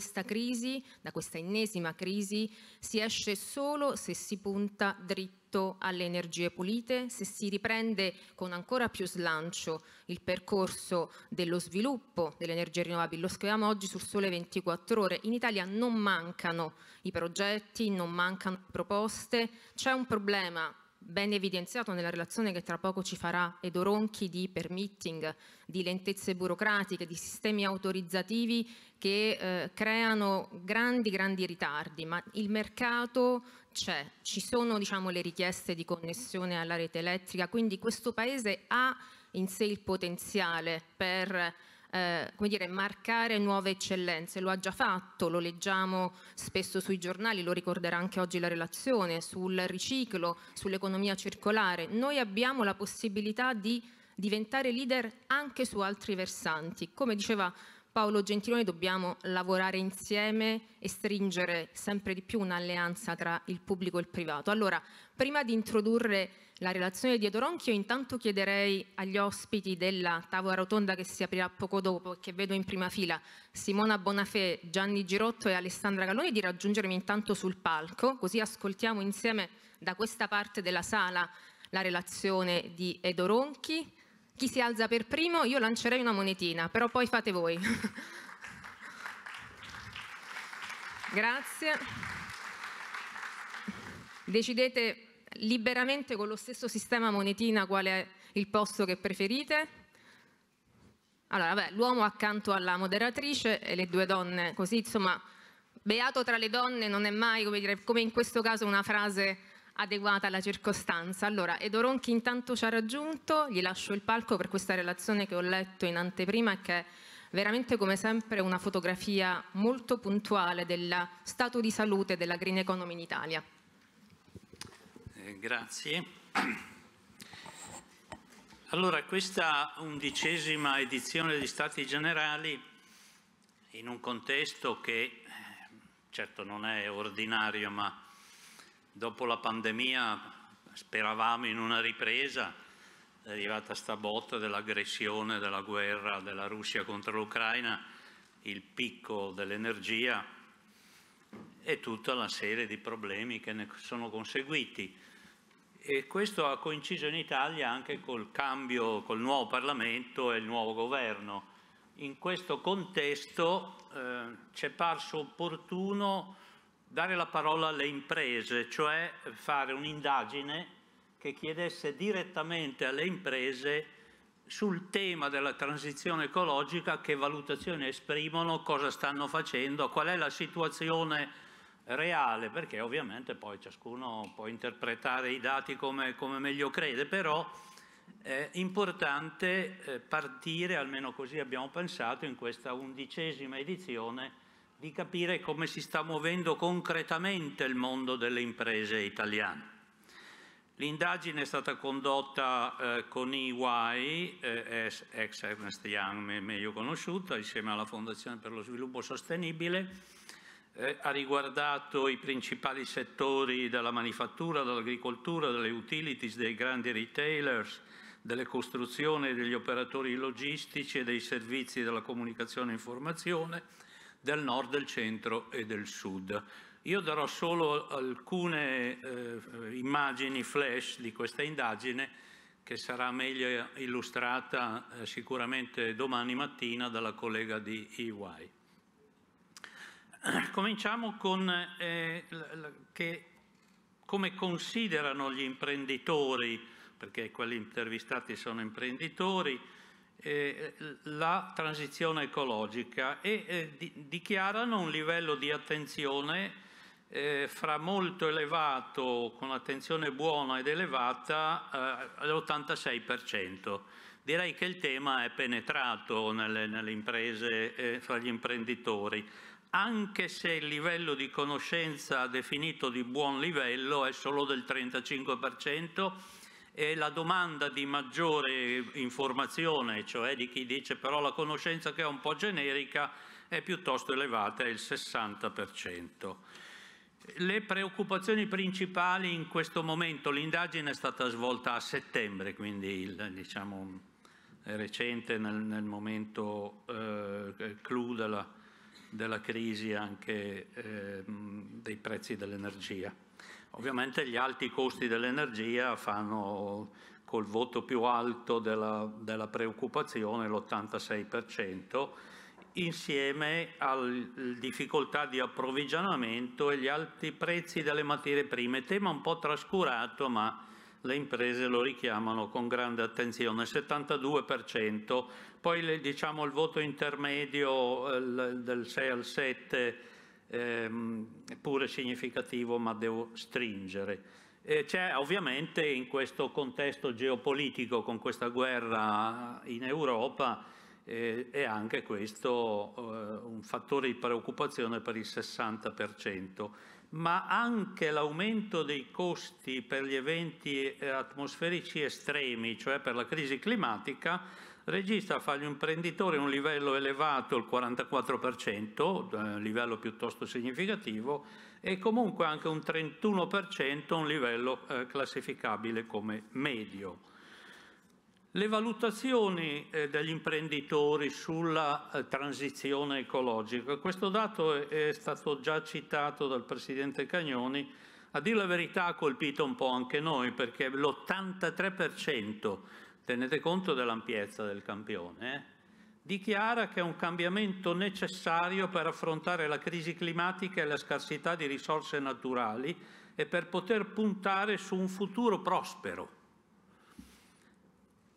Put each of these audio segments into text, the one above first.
questa crisi, da questa ennesima crisi, si esce solo se si punta dritto alle energie pulite, se si riprende con ancora più slancio il percorso dello sviluppo delle energie rinnovabili. Lo scriviamo oggi sul Sole 24 ore. In Italia non mancano i progetti, non mancano proposte, c'è un problema ben evidenziato nella relazione che tra poco ci farà Edo Ronchi di permitting, di lentezze burocratiche, di sistemi autorizzativi che eh, creano grandi, grandi ritardi, ma il mercato c'è, ci sono diciamo, le richieste di connessione alla rete elettrica, quindi questo Paese ha in sé il potenziale per eh, come dire, marcare nuove eccellenze, lo ha già fatto, lo leggiamo spesso sui giornali, lo ricorderà anche oggi la relazione, sul riciclo, sull'economia circolare. Noi abbiamo la possibilità di diventare leader anche su altri versanti. Come diceva Paolo Gentiloni dobbiamo lavorare insieme e stringere sempre di più un'alleanza tra il pubblico e il privato. Allora, prima di introdurre la relazione di Edoronchio, intanto chiederei agli ospiti della tavola rotonda che si aprirà poco dopo, e che vedo in prima fila, Simona Bonafè, Gianni Girotto e Alessandra Galloni, di raggiungermi intanto sul palco, così ascoltiamo insieme da questa parte della sala la relazione di Edoronchi. Chi si alza per primo? Io lancerei una monetina, però poi fate voi. Grazie. Decidete liberamente con lo stesso sistema monetina qual è il posto che preferite? Allora, vabbè, l'uomo accanto alla moderatrice e le due donne, così insomma, beato tra le donne non è mai, come, dire, come in questo caso, una frase adeguata alla circostanza. Allora, Edo Ronchi intanto ci ha raggiunto, gli lascio il palco per questa relazione che ho letto in anteprima e che è veramente come sempre una fotografia molto puntuale del stato di salute della green economy in Italia. Grazie. Allora, questa undicesima edizione di Stati Generali, in un contesto che eh, certo non è ordinario, ma dopo la pandemia speravamo in una ripresa è arrivata sta botta dell'aggressione, della guerra della Russia contro l'Ucraina, il picco dell'energia e tutta la serie di problemi che ne sono conseguiti. E questo ha coinciso in Italia anche col cambio, col nuovo Parlamento e il nuovo governo. In questo contesto eh, ci è parso opportuno dare la parola alle imprese, cioè fare un'indagine che chiedesse direttamente alle imprese sul tema della transizione ecologica che valutazioni esprimono, cosa stanno facendo, qual è la situazione reale, perché ovviamente poi ciascuno può interpretare i dati come, come meglio crede, però è importante eh, partire, almeno così abbiamo pensato, in questa undicesima edizione di capire come si sta muovendo concretamente il mondo delle imprese italiane. L'indagine è stata condotta eh, con EY, eh, ex Ernest Young meglio conosciuta, insieme alla Fondazione per lo Sviluppo Sostenibile, eh, ha riguardato i principali settori della manifattura, dell'agricoltura, delle utilities, dei grandi retailers, delle costruzioni, degli operatori logistici e dei servizi della comunicazione e informazione del nord, del centro e del sud. Io darò solo alcune eh, immagini flash di questa indagine che sarà meglio illustrata eh, sicuramente domani mattina dalla collega di EY. Cominciamo con eh, che, come considerano gli imprenditori, perché quelli intervistati sono imprenditori, eh, la transizione ecologica e eh, di, dichiarano un livello di attenzione eh, fra molto elevato, con attenzione buona ed elevata, eh, all'86%. Direi che il tema è penetrato nelle, nelle imprese, eh, fra gli imprenditori anche se il livello di conoscenza definito di buon livello è solo del 35% e la domanda di maggiore informazione, cioè di chi dice però la conoscenza che è un po' generica, è piuttosto elevata, è il 60%. Le preoccupazioni principali in questo momento, l'indagine è stata svolta a settembre, quindi il, diciamo, è recente nel, nel momento eh, clou della, della crisi anche ehm, dei prezzi dell'energia. Ovviamente gli alti costi dell'energia fanno col voto più alto della, della preoccupazione l'86%, insieme alle difficoltà di approvvigionamento e gli alti prezzi delle materie prime, tema un po' trascurato ma le imprese lo richiamano con grande attenzione, 72%. Poi diciamo, il voto intermedio eh, del 6 al 7 ehm, è pure significativo ma devo stringere. C'è ovviamente in questo contesto geopolitico, con questa guerra in Europa, eh, è anche questo eh, un fattore di preoccupazione per il 60% ma anche l'aumento dei costi per gli eventi eh, atmosferici estremi, cioè per la crisi climatica, registra fra gli imprenditori un livello elevato, il 44%, eh, livello piuttosto significativo, e comunque anche un 31%, un livello eh, classificabile come medio. Le valutazioni eh, degli imprenditori sulla eh, transizione ecologica, questo dato è stato già citato dal Presidente Cagnoni, a dire la verità ha colpito un po' anche noi perché l'83%, tenete conto dell'ampiezza del campione, eh, dichiara che è un cambiamento necessario per affrontare la crisi climatica e la scarsità di risorse naturali e per poter puntare su un futuro prospero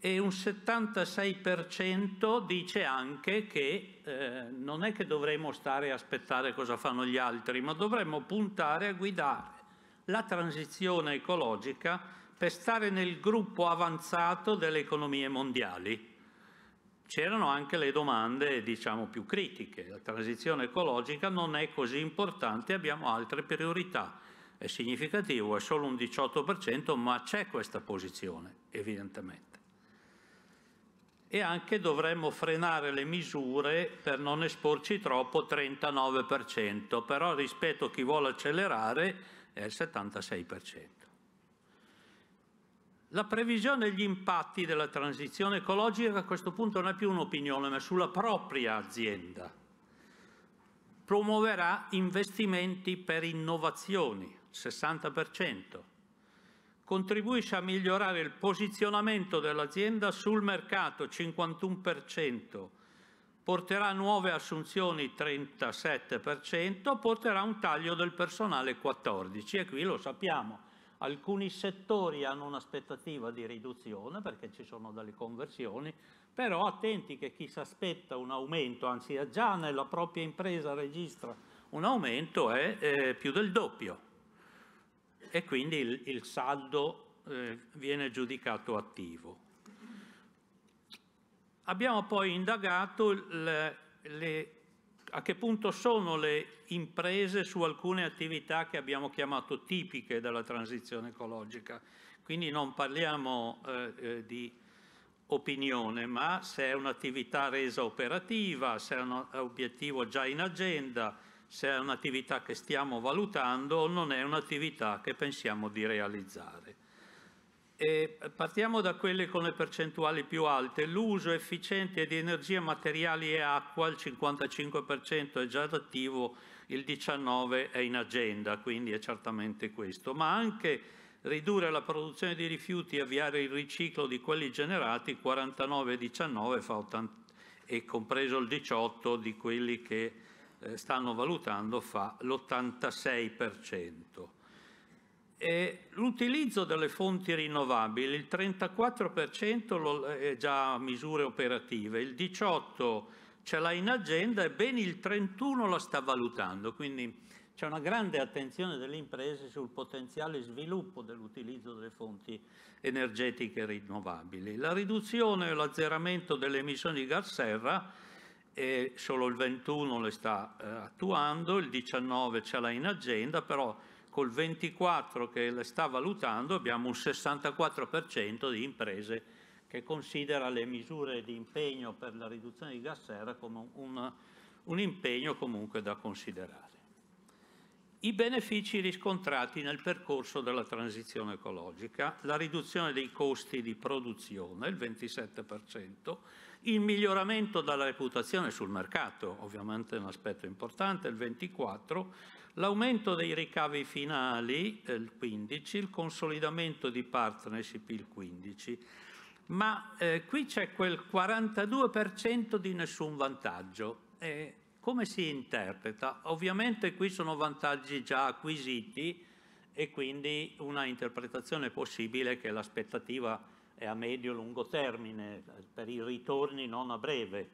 e un 76% dice anche che eh, non è che dovremmo stare a aspettare cosa fanno gli altri, ma dovremmo puntare a guidare la transizione ecologica per stare nel gruppo avanzato delle economie mondiali. C'erano anche le domande, diciamo, più critiche. La transizione ecologica non è così importante, abbiamo altre priorità. È significativo, è solo un 18%, ma c'è questa posizione, evidentemente e anche dovremmo frenare le misure per non esporci troppo 39%, però rispetto a chi vuole accelerare è il 76%. La previsione degli impatti della transizione ecologica a questo punto non è più un'opinione, ma sulla propria azienda. Promuoverà investimenti per innovazioni, 60%, contribuisce a migliorare il posizionamento dell'azienda sul mercato 51%, porterà nuove assunzioni 37%, porterà un taglio del personale 14% e qui lo sappiamo. Alcuni settori hanno un'aspettativa di riduzione perché ci sono delle conversioni, però attenti che chi si aspetta un aumento, anzi già nella propria impresa registra un aumento, è eh, più del doppio e quindi il, il saldo eh, viene giudicato attivo. Abbiamo poi indagato le, le, a che punto sono le imprese su alcune attività che abbiamo chiamato tipiche della transizione ecologica. Quindi non parliamo eh, eh di opinione, ma se è un'attività resa operativa, se è un obiettivo già in agenda, se è un'attività che stiamo valutando o non è un'attività che pensiamo di realizzare. E partiamo da quelle con le percentuali più alte. L'uso efficiente di energie materiali e acqua, il 55% è già attivo, il 19% è in agenda, quindi è certamente questo. Ma anche ridurre la produzione di rifiuti e avviare il riciclo di quelli generati, 49 e 19 fa 80, e compreso il 18 di quelli che eh, stanno valutando fa l'86%. l'utilizzo delle fonti rinnovabili, il 34% lo, eh, è già misure operative, il 18% ce l'ha in agenda e ben il 31% la sta valutando, quindi c'è una grande attenzione delle imprese sul potenziale sviluppo dell'utilizzo delle fonti energetiche rinnovabili. La riduzione e l'azzeramento delle emissioni di gas serra e solo il 21 le sta eh, attuando, il 19 ce l'ha in agenda, però col 24 che le sta valutando abbiamo un 64% di imprese che considera le misure di impegno per la riduzione di gas serra come un, un impegno comunque da considerare. I benefici riscontrati nel percorso della transizione ecologica, la riduzione dei costi di produzione, il 27%, il miglioramento della reputazione sul mercato, ovviamente è un aspetto importante, il 24, l'aumento dei ricavi finali, eh, il 15, il consolidamento di partnership, il 15. Ma eh, qui c'è quel 42% di nessun vantaggio. E come si interpreta? Ovviamente qui sono vantaggi già acquisiti e quindi una interpretazione possibile che l'aspettativa e a medio-lungo termine, per i ritorni non a breve.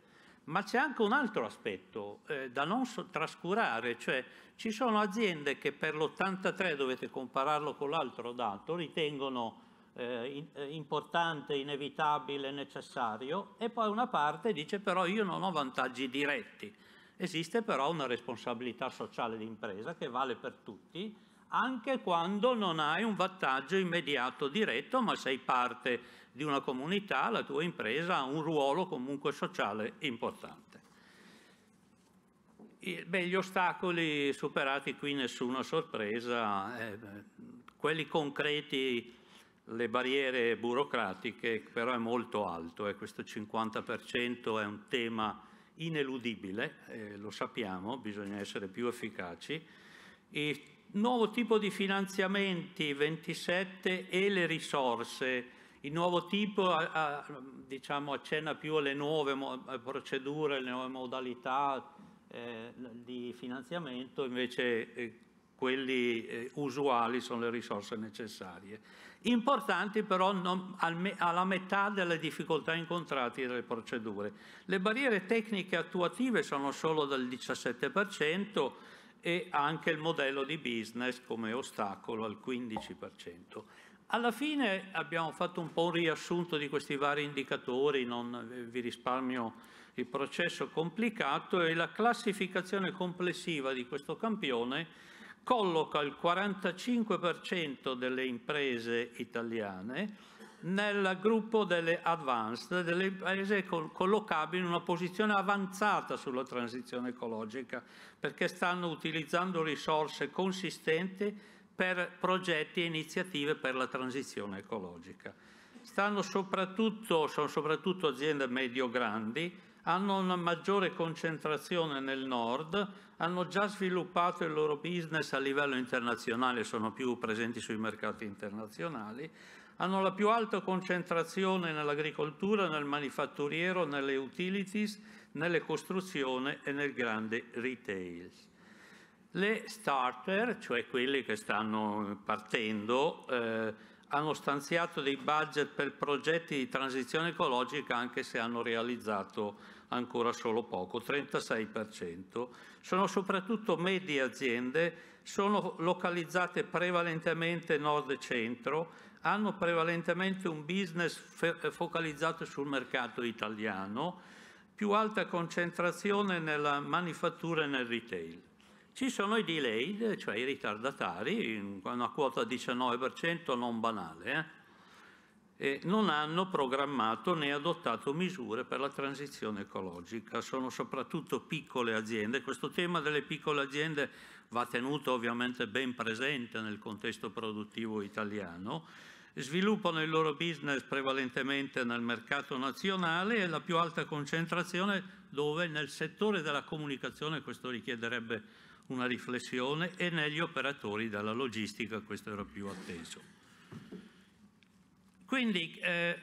Ma c'è anche un altro aspetto eh, da non so trascurare, cioè ci sono aziende che per l'83, dovete compararlo con l'altro dato, ritengono eh, in, eh, importante, inevitabile, necessario, e poi una parte dice però io non ho vantaggi diretti. Esiste però una responsabilità sociale d'impresa che vale per tutti anche quando non hai un vantaggio immediato diretto, ma sei parte di una comunità, la tua impresa ha un ruolo comunque sociale importante. beh, gli ostacoli superati qui nessuna sorpresa, eh, quelli concreti, le barriere burocratiche, però è molto alto, eh, questo 50% è un tema ineludibile, eh, lo sappiamo, bisogna essere più efficaci. I nuovo tipo di finanziamenti 27 e le risorse. Il nuovo tipo diciamo, accenna più alle nuove eh, procedure, alle nuove modalità eh, di finanziamento, invece eh, quelli eh, usuali sono le risorse necessarie. Importanti però non, al alla metà delle difficoltà incontrate dalle procedure. Le barriere tecniche attuative sono solo del 17%, e anche il modello di business come ostacolo al 15%. Alla fine abbiamo fatto un po' un riassunto di questi vari indicatori, non eh, vi risparmio il processo complicato e la classificazione complessiva di questo campione colloca il 45% delle imprese italiane nel gruppo delle advanced, delle imprese collocabili in una posizione avanzata sulla transizione ecologica, perché stanno utilizzando risorse consistenti per progetti e iniziative per la transizione ecologica. Soprattutto, sono soprattutto aziende medio-grandi, hanno una maggiore concentrazione nel nord, hanno già sviluppato il loro business a livello internazionale, sono più presenti sui mercati internazionali hanno la più alta concentrazione nell'agricoltura, nel manifatturiero, nelle utilities, nelle costruzioni e nel grande retail. Le starter, cioè quelle che stanno partendo, eh, hanno stanziato dei budget per progetti di transizione ecologica anche se hanno realizzato ancora solo poco, 36%. Sono soprattutto medie aziende, sono localizzate prevalentemente nord e centro, hanno prevalentemente un business focalizzato sul mercato italiano, più alta concentrazione nella manifattura e nel retail. Ci sono i delayed, cioè i ritardatari, una quota 19% non banale, eh? eh, non hanno programmato né adottato misure per la transizione ecologica. Sono soprattutto piccole aziende. Questo tema delle piccole aziende va tenuto ovviamente ben presente nel contesto produttivo italiano sviluppano il loro business prevalentemente nel mercato nazionale e la più alta concentrazione dove nel settore della comunicazione questo richiederebbe una riflessione e negli operatori della logistica questo era più atteso. Quindi eh,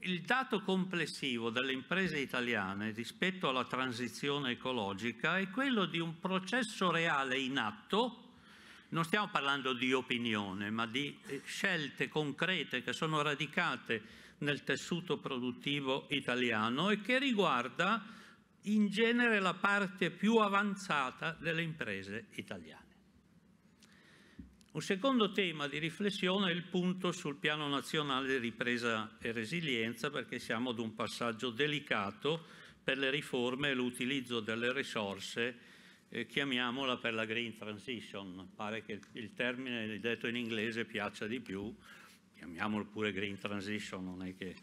il dato complessivo delle imprese italiane rispetto alla transizione ecologica è quello di un processo reale in atto, non stiamo parlando di opinione, ma di eh, scelte concrete che sono radicate nel tessuto produttivo italiano e che riguarda in genere la parte più avanzata delle imprese italiane. Un secondo tema di riflessione è il punto sul piano nazionale di ripresa e resilienza perché siamo ad un passaggio delicato per le riforme e l'utilizzo delle risorse, eh, chiamiamola per la green transition, pare che il termine detto in inglese piaccia di più, chiamiamolo pure green transition, non è che...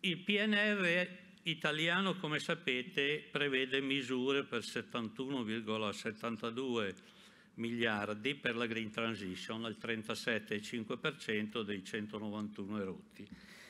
Il PNR italiano, come sapete, prevede misure per 71,72 miliardi per la green transition al 37,5% dei 191 erotti.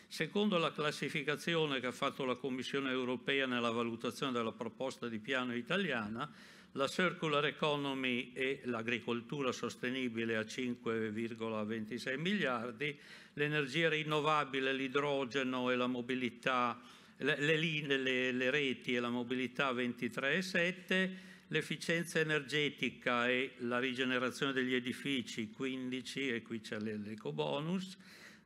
Secondo la classificazione che ha fatto la Commissione europea nella valutazione della proposta di piano italiana, la circular economy e l'agricoltura sostenibile a 5,26 miliardi, l'energia rinnovabile, l'idrogeno e la mobilità, le, le, le, le reti e la mobilità 23,7 l'efficienza energetica e la rigenerazione degli edifici 15 e qui c'è l'eco bonus,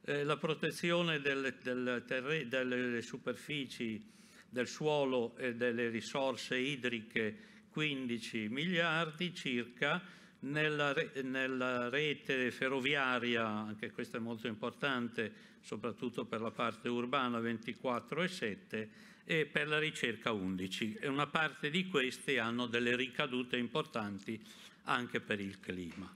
eh, la protezione del, del terre, delle superfici del suolo e delle risorse idriche 15 miliardi circa, nella, nella rete ferroviaria, anche questo è molto importante, soprattutto per la parte urbana 24 e 7, e per la ricerca 11 e una parte di questi hanno delle ricadute importanti anche per il clima.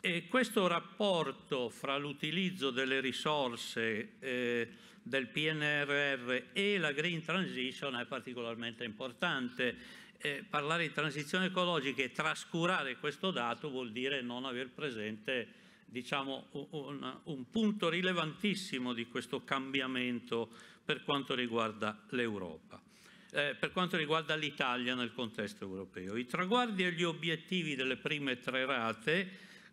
E questo rapporto fra l'utilizzo delle risorse eh, del PNRR e la green transition è particolarmente importante. Eh, parlare di transizione ecologica e trascurare questo dato vuol dire non aver presente diciamo, un, un punto rilevantissimo di questo cambiamento per quanto riguarda l'Europa. Eh, per quanto riguarda l'Italia nel contesto europeo. I traguardi e gli obiettivi delle prime tre rate,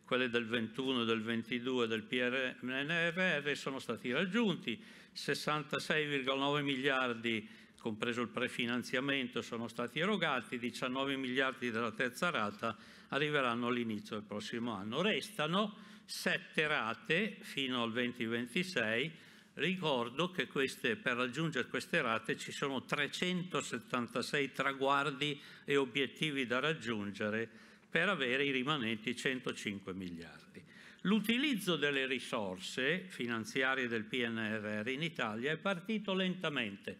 quelle del 21, del 22 del PNRR, sono stati raggiunti. 66,9 miliardi, compreso il prefinanziamento, sono stati erogati, 19 miliardi della terza rata arriveranno all'inizio del prossimo anno. Restano sette rate fino al 2026 Ricordo che queste, per raggiungere queste rate ci sono 376 traguardi e obiettivi da raggiungere per avere i rimanenti 105 miliardi. L'utilizzo delle risorse finanziarie del PNRR in Italia è partito lentamente.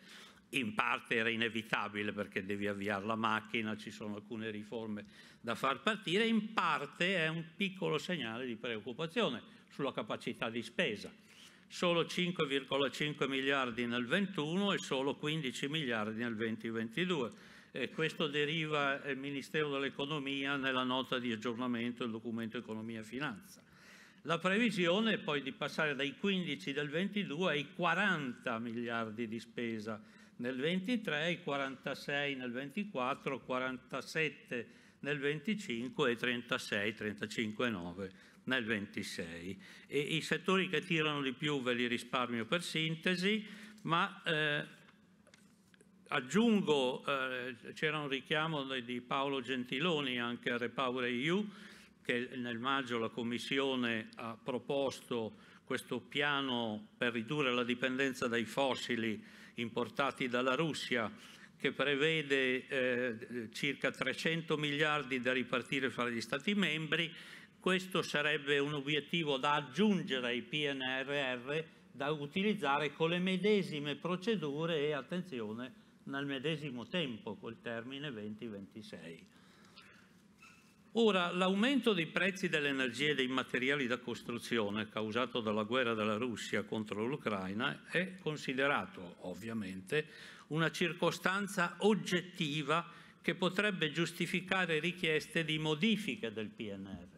In parte era inevitabile perché devi avviare la macchina, ci sono alcune riforme da far partire, in parte è un piccolo segnale di preoccupazione sulla capacità di spesa solo 5,5 miliardi nel 21 e solo 15 miliardi nel 2022. E questo deriva eh, il Ministero dell'Economia nella nota di aggiornamento del documento Economia e Finanza. La previsione è poi di passare dai 15 del 22 ai 40 miliardi di spesa nel 23, ai 46 nel 24, 47 nel 25 e 36, 35,9 nel 26. E I settori che tirano di più ve li risparmio per sintesi, ma eh, aggiungo, eh, c'era un richiamo di Paolo Gentiloni anche a Repower EU, che nel maggio la Commissione ha proposto questo piano per ridurre la dipendenza dai fossili importati dalla Russia, che prevede eh, circa 300 miliardi da ripartire fra gli Stati membri questo sarebbe un obiettivo da aggiungere ai PNRR da utilizzare con le medesime procedure e, attenzione, nel medesimo tempo, col termine 2026. Ora, l'aumento dei prezzi dell'energia e dei materiali da costruzione causato dalla guerra della Russia contro l'Ucraina è considerato, ovviamente, una circostanza oggettiva che potrebbe giustificare richieste di modifiche del PNR.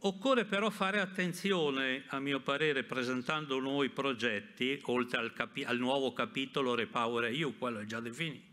Occorre però fare attenzione, a mio parere, presentando nuovi progetti, oltre al, al nuovo capitolo Repower EU, quello è già definito.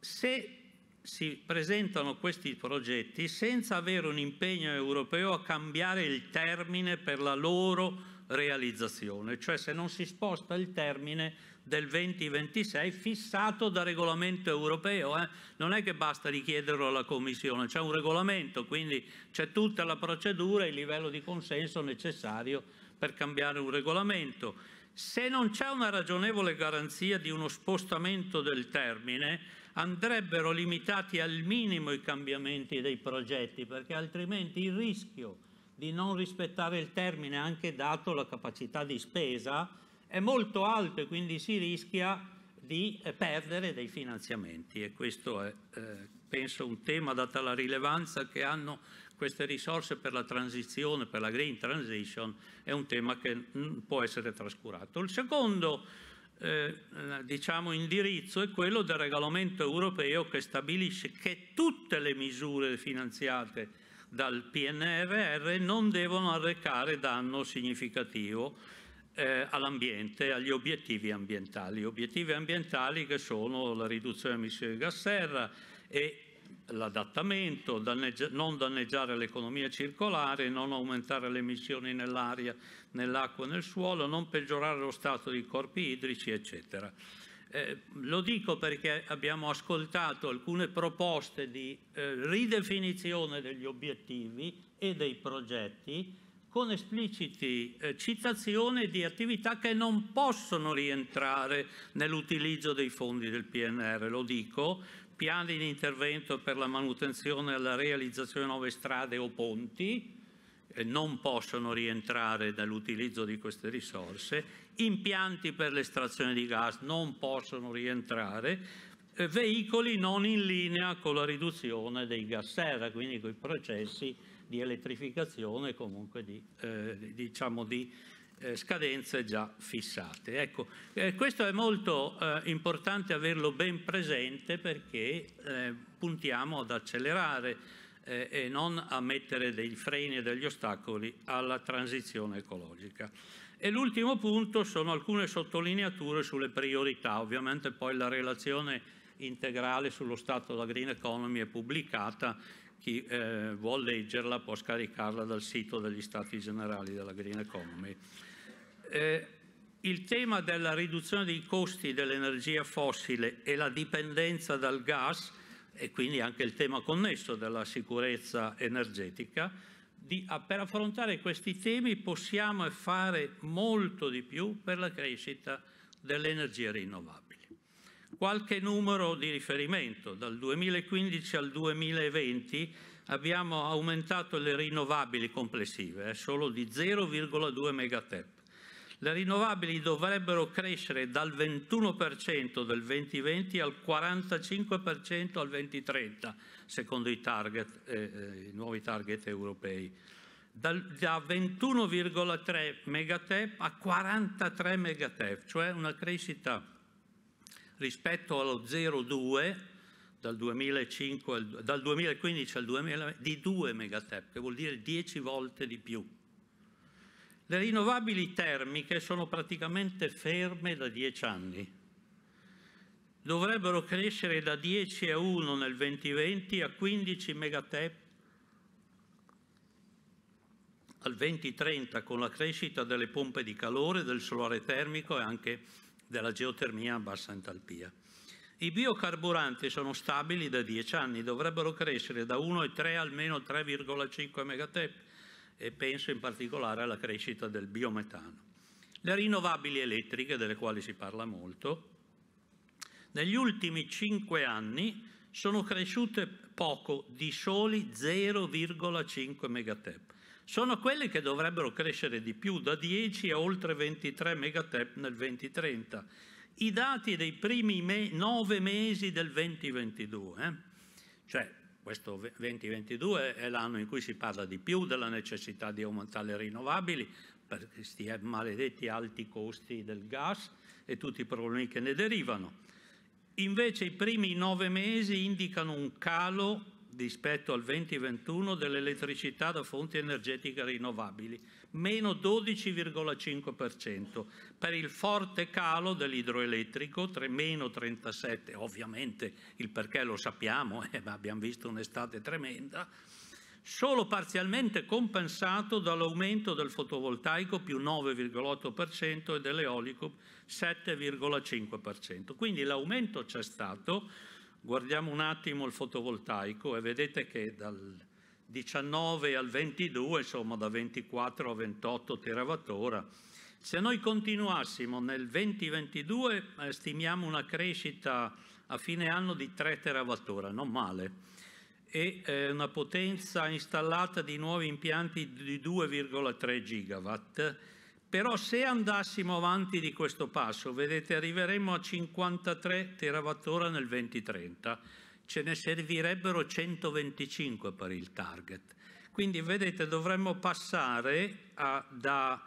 Se si presentano questi progetti senza avere un impegno europeo a cambiare il termine per la loro realizzazione, cioè se non si sposta il termine del 2026 fissato da regolamento europeo. Eh? Non è che basta richiederlo alla Commissione, c'è un regolamento, quindi c'è tutta la procedura e il livello di consenso necessario per cambiare un regolamento. Se non c'è una ragionevole garanzia di uno spostamento del termine, andrebbero limitati al minimo i cambiamenti dei progetti, perché altrimenti il rischio di non rispettare il termine, anche dato la capacità di spesa, è molto alto e quindi si rischia di eh, perdere dei finanziamenti e questo è eh, penso un tema data la rilevanza che hanno queste risorse per la transizione, per la green transition, è un tema che mh, mm, può essere trascurato. Il secondo eh, eh, diciamo, indirizzo è quello del regolamento europeo che stabilisce che tutte le misure finanziate dal PNRR non devono arrecare danno significativo eh, all'ambiente, agli obiettivi ambientali. Obiettivi ambientali che sono la riduzione delle emissioni di gas serra e l'adattamento, danneggia, non danneggiare l'economia circolare, non aumentare le emissioni nell'aria, nell'acqua e nel suolo, non peggiorare lo stato dei corpi idrici, eccetera. Eh, lo dico perché abbiamo ascoltato alcune proposte di eh, ridefinizione degli obiettivi e dei progetti con espliciti eh, citazioni di attività che non possono rientrare nell'utilizzo dei fondi del PNR, lo dico, piani di intervento per la manutenzione e la realizzazione di nuove strade o ponti, eh, non possono rientrare nell'utilizzo di queste risorse, impianti per l'estrazione di gas non possono rientrare, eh, veicoli non in linea con la riduzione dei gas serra, quindi con i processi di elettrificazione e comunque di, eh, diciamo di eh, scadenze già fissate. Ecco, eh, questo è molto eh, importante averlo ben presente perché eh, puntiamo ad accelerare eh, e non a mettere dei freni e degli ostacoli alla transizione ecologica. E l'ultimo punto sono alcune sottolineature sulle priorità, ovviamente poi la relazione integrale sullo stato della green economy è pubblicata chi eh, vuol leggerla può scaricarla dal sito degli Stati Generali della Green Economy. Eh, il tema della riduzione dei costi dell'energia fossile e la dipendenza dal gas e quindi anche il tema connesso della sicurezza energetica, di, a, per affrontare questi temi possiamo fare molto di più per la crescita delle energie rinnovabili. Qualche numero di riferimento, dal 2015 al 2020 abbiamo aumentato le rinnovabili complessive, eh, solo di 0,2 megatep. Le rinnovabili dovrebbero crescere dal 21% del 2020 al 45% al 2030, secondo i, target, eh, eh, i nuovi target europei. Dal, da 21,3 megatep a 43 megatep, cioè una crescita rispetto allo 0,2 dal, dal 2015 al 2000 di 2 megatep, che vuol dire 10 volte di più. Le rinnovabili termiche sono praticamente ferme da 10 anni. Dovrebbero crescere da 10 a 1 nel 2020 a 15 megatep al 2030 con la crescita delle pompe di calore, del solare termico e anche della geotermia a bassa entalpia. I biocarburanti sono stabili da 10 anni, dovrebbero crescere da 1,3 almeno 3,5 megatep e penso in particolare alla crescita del biometano. Le rinnovabili elettriche, delle quali si parla molto, negli ultimi 5 anni sono cresciute poco, di soli 0,5 megatep sono quelli che dovrebbero crescere di più, da 10 a oltre 23 megatep nel 2030. I dati dei primi me nove mesi del 2022, eh? cioè questo 2022 è l'anno in cui si parla di più della necessità di aumentare le rinnovabili per questi eh, maledetti alti costi del gas e tutti i problemi che ne derivano. Invece i primi nove mesi indicano un calo rispetto al 2021 dell'elettricità da fonti energetiche rinnovabili, meno 12,5%, per il forte calo dell'idroelettrico, meno 37%, ovviamente il perché lo sappiamo, eh, abbiamo visto un'estate tremenda, solo parzialmente compensato dall'aumento del fotovoltaico più 9,8% e dell'eolico 7,5%. Quindi l'aumento c'è stato, Guardiamo un attimo il fotovoltaico e vedete che dal 19 al 22, insomma da 24 a 28 terawattora, se noi continuassimo nel 2022 eh, stimiamo una crescita a fine anno di 3 terawattora, non male, e eh, una potenza installata di nuovi impianti di 2,3 gigawatt però se andassimo avanti di questo passo, vedete, arriveremmo a 53 terawattora nel 2030. Ce ne servirebbero 125 per il target. Quindi, vedete, dovremmo passare a, da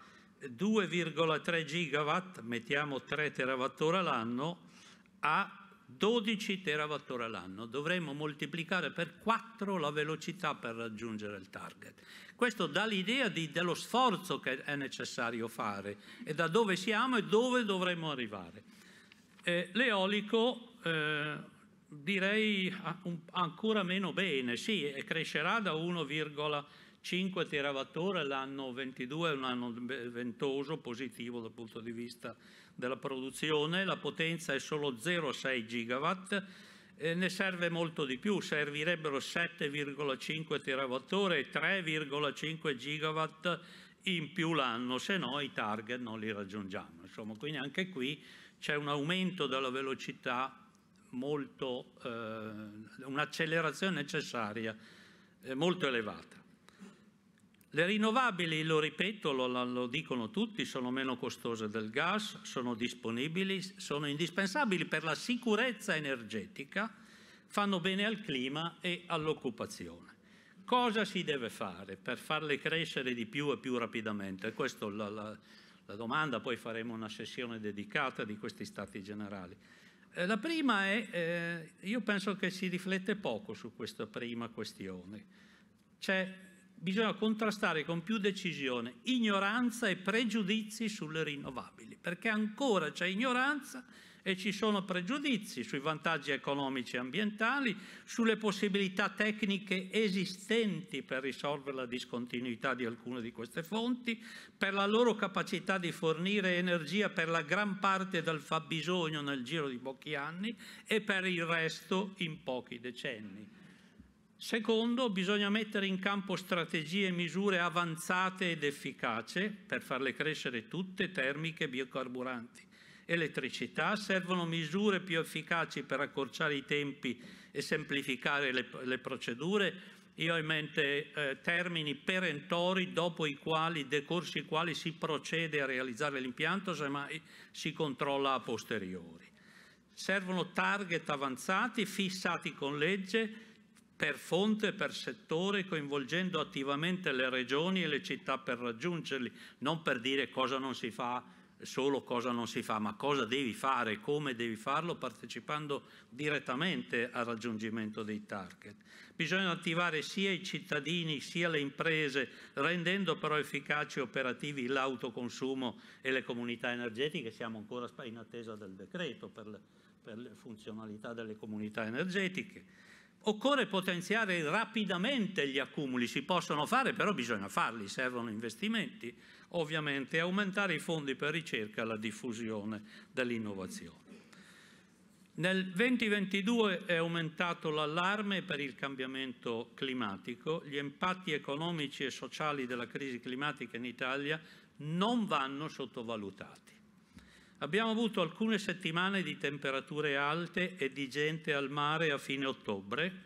2,3 gigawatt, mettiamo 3 terawattora l'anno, a 12 terawatt l'anno, dovremmo moltiplicare per 4 la velocità per raggiungere il target. Questo dà l'idea dello sforzo che è necessario fare e da dove siamo e dove dovremmo arrivare. Eh, l'eolico eh, direi ancora meno bene, sì, crescerà da 1,5 5 terawatt l'anno 22 è un anno ventoso, positivo dal punto di vista della produzione, la potenza è solo 0,6 gigawatt, eh, ne serve molto di più, servirebbero 7,5 terawatt e 3,5 gigawatt in più l'anno, se no i target non li raggiungiamo. Insomma, quindi anche qui c'è un aumento della velocità molto, eh, un'accelerazione necessaria eh, molto elevata. Le rinnovabili, lo ripeto, lo, lo, dicono tutti, sono meno costose del gas, sono disponibili, sono indispensabili per la sicurezza energetica, fanno bene al clima e all'occupazione. Cosa si deve fare per farle crescere di più e più rapidamente? Questa è la, la, la domanda, poi faremo una sessione dedicata di questi stati generali. Eh, la prima è, eh, io penso che si riflette poco su questa prima questione. C'è bisogna contrastare con più decisione ignoranza e pregiudizi sulle rinnovabili, perché ancora c'è ignoranza e ci sono pregiudizi sui vantaggi economici e ambientali, sulle possibilità tecniche esistenti per risolvere la discontinuità di alcune di queste fonti, per la loro capacità di fornire energia per la gran parte del fabbisogno nel giro di pochi anni e per il resto in pochi decenni. Secondo, bisogna mettere in campo strategie e misure avanzate ed efficaci per farle crescere tutte, termiche, biocarburanti. Elettricità, servono misure più efficaci per accorciare i tempi e semplificare le, le procedure. Io ho in mente eh, termini perentori dopo i quali, decorsi i quali si procede a realizzare l'impianto, semmai si controlla a posteriori. Servono target avanzati, fissati con legge, per fonte, e per settore, coinvolgendo attivamente le regioni e le città per raggiungerli, non per dire cosa non si fa, solo cosa non si fa, ma cosa devi fare, come devi farlo, partecipando direttamente al raggiungimento dei target. Bisogna attivare sia i cittadini sia le imprese, rendendo però efficaci e operativi l'autoconsumo e le comunità energetiche, siamo ancora in attesa del decreto per le, per le funzionalità delle comunità energetiche Occorre potenziare rapidamente gli accumuli, si possono fare, però bisogna farli, servono investimenti, ovviamente, e aumentare i fondi per ricerca e la diffusione dell'innovazione. Nel 2022 è aumentato l'allarme per il cambiamento climatico, gli impatti economici e sociali della crisi climatica in Italia non vanno sottovalutati. Abbiamo avuto alcune settimane di temperature alte e di gente al mare a fine ottobre,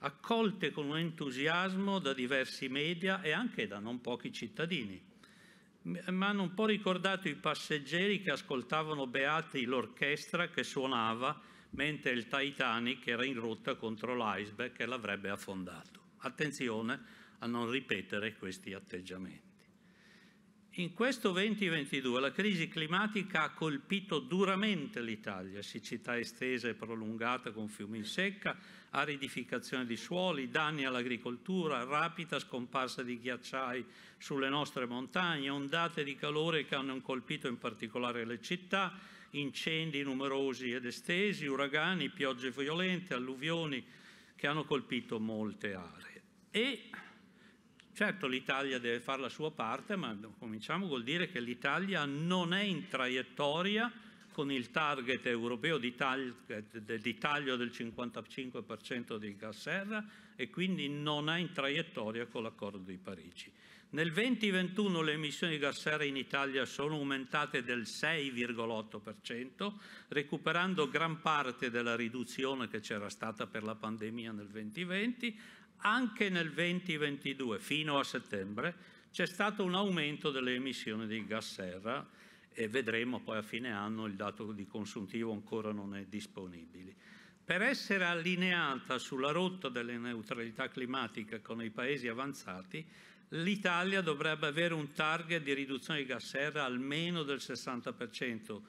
accolte con un entusiasmo da diversi media e anche da non pochi cittadini. Mi hanno un po' ricordato i passeggeri che ascoltavano beati l'orchestra che suonava mentre il Titanic era in rotta contro l'iceberg che l'avrebbe affondato. Attenzione a non ripetere questi atteggiamenti. In questo 2022 la crisi climatica ha colpito duramente l'Italia, siccità estesa e prolungata con fiumi in secca, aridificazione di suoli, danni all'agricoltura, rapida scomparsa di ghiacciai sulle nostre montagne, ondate di calore che hanno colpito in particolare le città, incendi numerosi ed estesi, uragani, piogge violente, alluvioni che hanno colpito molte aree. E Certo l'Italia deve fare la sua parte, ma cominciamo col dire che l'Italia non è in traiettoria con il target europeo di, taglio del 55% di gas serra e quindi non è in traiettoria con l'accordo di Parigi. Nel 2021 le emissioni di gas serra in Italia sono aumentate del 6,8%, recuperando gran parte della riduzione che c'era stata per la pandemia nel 2020, anche nel 2022, fino a settembre, c'è stato un aumento delle emissioni di gas serra e vedremo poi a fine anno il dato di consuntivo ancora non è disponibile. Per essere allineata sulla rotta delle neutralità climatiche con i paesi avanzati, l'Italia dovrebbe avere un target di riduzione di gas serra almeno del 60%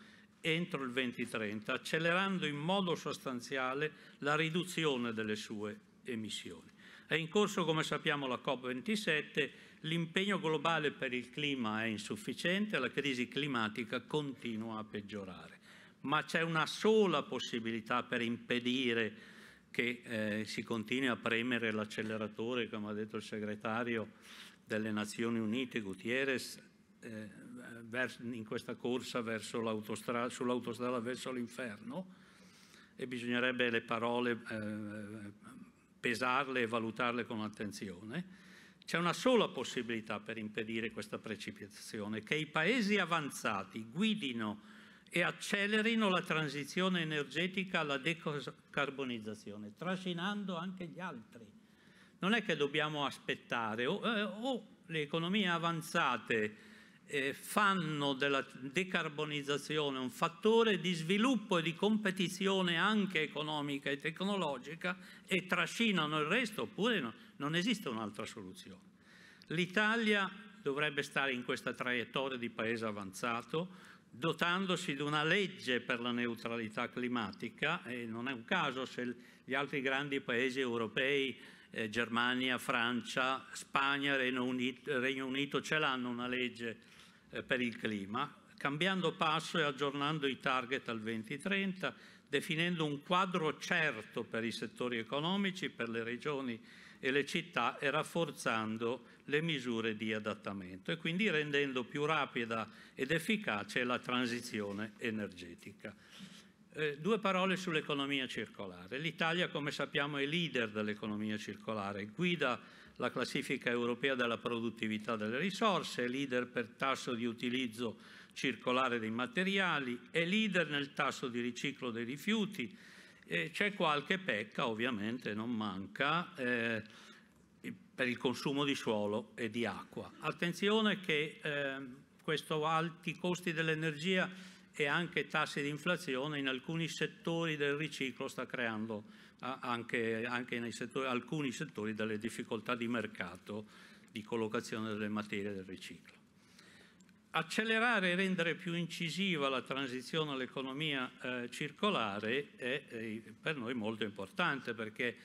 entro il 2030, accelerando in modo sostanziale la riduzione delle sue emissioni. È in corso, come sappiamo, la COP27, l'impegno globale per il clima è insufficiente, la crisi climatica continua a peggiorare. Ma c'è una sola possibilità per impedire che eh, si continui a premere l'acceleratore, come ha detto il segretario delle Nazioni Unite, Gutierrez, eh, in questa corsa sull'autostrada verso l'inferno e bisognerebbe le parole eh, pesarle e valutarle con attenzione, c'è una sola possibilità per impedire questa precipitazione, che i paesi avanzati guidino e accelerino la transizione energetica alla decarbonizzazione, trascinando anche gli altri. Non è che dobbiamo aspettare o, eh, o le economie avanzate eh, fanno della decarbonizzazione un fattore di sviluppo e di competizione anche economica e tecnologica e trascinano il resto, oppure no, non esiste un'altra soluzione. L'Italia dovrebbe stare in questa traiettoria di paese avanzato, dotandosi di una legge per la neutralità climatica e non è un caso se gli altri grandi paesi europei eh, Germania, Francia, Spagna, Regno Unito, Regno Unito ce l'hanno una legge eh, per il clima, cambiando passo e aggiornando i target al 2030, definendo un quadro certo per i settori economici, per le regioni e le città e rafforzando le misure di adattamento e quindi rendendo più rapida ed efficace la transizione energetica. Eh, due parole sull'economia circolare. L'Italia, come sappiamo, è leader dell'economia circolare, guida la classifica europea della produttività delle risorse, leader per tasso di utilizzo circolare dei materiali, è leader nel tasso di riciclo dei rifiuti, e c'è qualche pecca, ovviamente non manca, eh, per il consumo di suolo e di acqua. Attenzione che eh, questi alti costi dell'energia e anche tassi di inflazione in alcuni settori del riciclo sta creando anche, anche settori, alcuni settori delle difficoltà di mercato di collocazione delle materie del riciclo. Accelerare e rendere più incisiva la transizione all'economia eh, circolare è, è per noi molto importante perché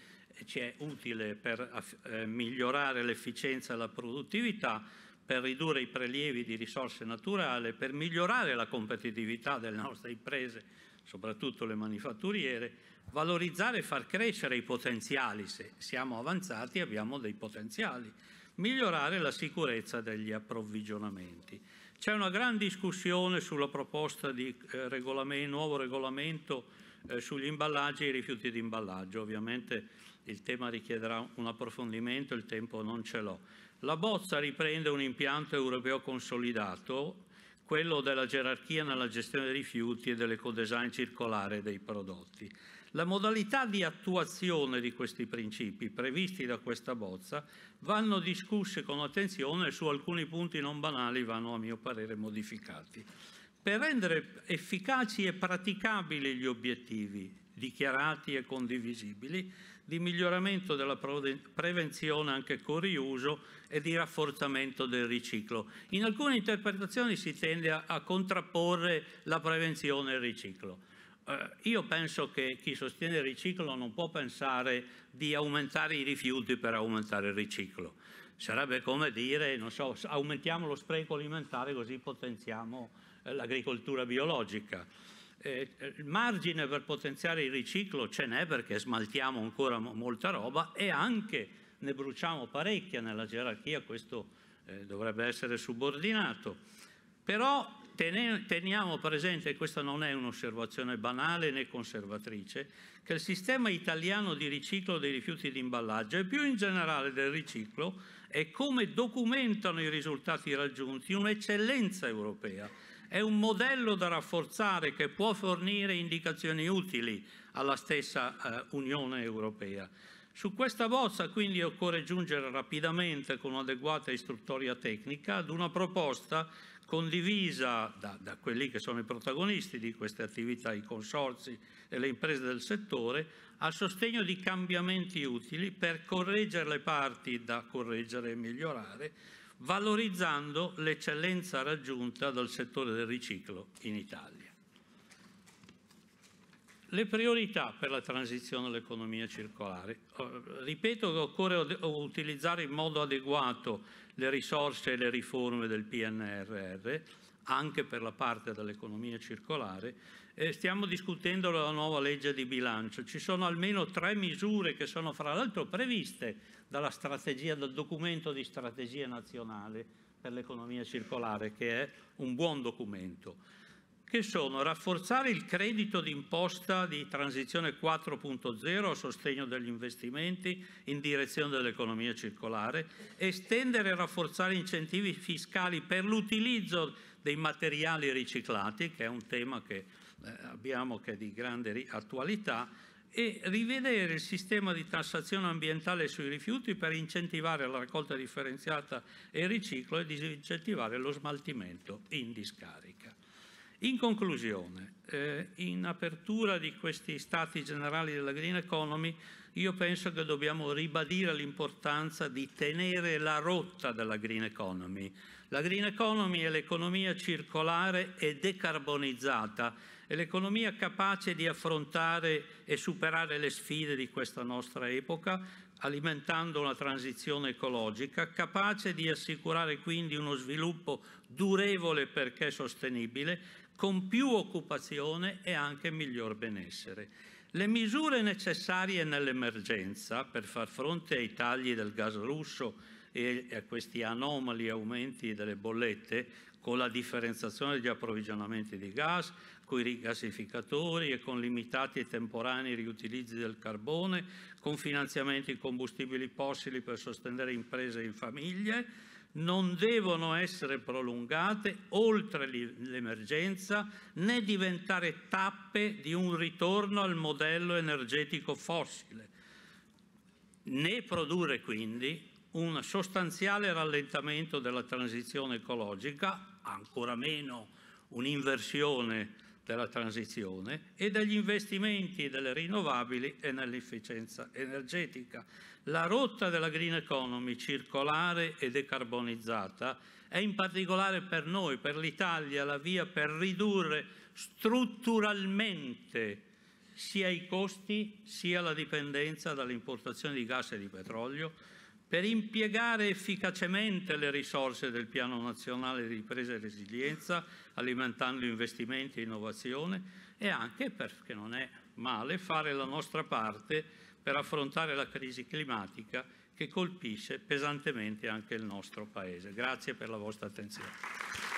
ci è utile per eh, migliorare l'efficienza e la produttività, per ridurre i prelievi di risorse naturali, per migliorare la competitività delle nostre imprese, soprattutto le manifatturiere, valorizzare e far crescere i potenziali, se siamo avanzati abbiamo dei potenziali, migliorare la sicurezza degli approvvigionamenti. C'è una gran discussione sulla proposta di eh, regolamento, nuovo regolamento eh, sugli imballaggi e i rifiuti di imballaggio, ovviamente il tema richiederà un approfondimento, il tempo non ce l'ho. La bozza riprende un impianto europeo consolidato, quello della gerarchia nella gestione dei rifiuti e dell'ecodesign circolare dei prodotti. La modalità di attuazione di questi principi previsti da questa bozza vanno discusse con attenzione e su alcuni punti non banali vanno a mio parere modificati. Per rendere efficaci e praticabili gli obiettivi dichiarati e condivisibili, di miglioramento della prevenzione anche con riuso e di rafforzamento del riciclo. In alcune interpretazioni si tende a, a contrapporre la prevenzione e il riciclo. Eh, io penso che chi sostiene il riciclo non può pensare di aumentare i rifiuti per aumentare il riciclo. Sarebbe come dire, non so, aumentiamo lo spreco alimentare così potenziamo eh, l'agricoltura biologica eh, il margine per potenziare il riciclo ce n'è perché smaltiamo ancora molta roba e anche ne bruciamo parecchia nella gerarchia, questo eh, dovrebbe essere subordinato. Però teniamo presente, e questa non è un'osservazione banale né conservatrice, che il sistema italiano di riciclo dei rifiuti di imballaggio e più in generale del riciclo e come documentano i risultati raggiunti un'eccellenza europea. È un modello da rafforzare che può fornire indicazioni utili alla stessa eh, Unione Europea. Su questa bozza quindi occorre giungere rapidamente con un'adeguata istruttoria tecnica ad una proposta condivisa da, da, quelli che sono i protagonisti di queste attività, i consorzi e le imprese del settore, al sostegno di cambiamenti utili per correggere le parti da correggere e migliorare, valorizzando l'eccellenza raggiunta dal settore del riciclo in Italia. Le priorità per la transizione all'economia circolare. Oh, ripeto che occorre utilizzare in modo adeguato le risorse e le riforme del PNRR, anche per la parte dell'economia circolare, eh, stiamo discutendo la nuova legge di bilancio. Ci sono almeno tre misure che sono fra l'altro previste dalla strategia, dal documento di strategia nazionale per l'economia circolare, che è un buon documento, che sono rafforzare il credito d'imposta di transizione 4.0 a sostegno degli investimenti in direzione dell'economia circolare, estendere e rafforzare incentivi fiscali per l'utilizzo dei materiali riciclati, che è un tema che eh, abbiamo che è di grande attualità, e rivedere il sistema di tassazione ambientale sui rifiuti per incentivare la raccolta differenziata e il riciclo e disincentivare lo smaltimento in discarica. In conclusione, eh, in apertura di questi stati generali della Green Economy, io penso che dobbiamo ribadire l'importanza di tenere la rotta della Green Economy. La Green Economy è l'economia circolare e decarbonizzata è l'economia capace di affrontare e superare le sfide di questa nostra epoca, alimentando una transizione ecologica, capace di assicurare quindi uno sviluppo durevole perché sostenibile, con più occupazione e anche miglior benessere. Le misure necessarie nell'emergenza per far fronte ai tagli del gas russo e a questi anomali aumenti delle bollette, con la differenziazione degli approvvigionamenti di gas, i rigasificatori e con limitati e temporanei riutilizzi del carbone, con finanziamenti in combustibili fossili per sostenere imprese e famiglie, non devono essere prolungate oltre l'emergenza né diventare tappe di un ritorno al modello energetico fossile, né produrre quindi un sostanziale rallentamento della transizione ecologica, ancora meno un'inversione della transizione e dagli investimenti delle rinnovabili e nell'efficienza energetica. La rotta della green economy circolare e decarbonizzata è in particolare per noi, per l'Italia, la via per ridurre strutturalmente sia i costi sia la dipendenza dalle importazioni di gas e di petrolio, per impiegare efficacemente le risorse del Piano Nazionale di Ripresa e Resilienza alimentando investimenti e innovazione e anche, perché non è male, fare la nostra parte per affrontare la crisi climatica che colpisce pesantemente anche il nostro Paese. Grazie per la vostra attenzione.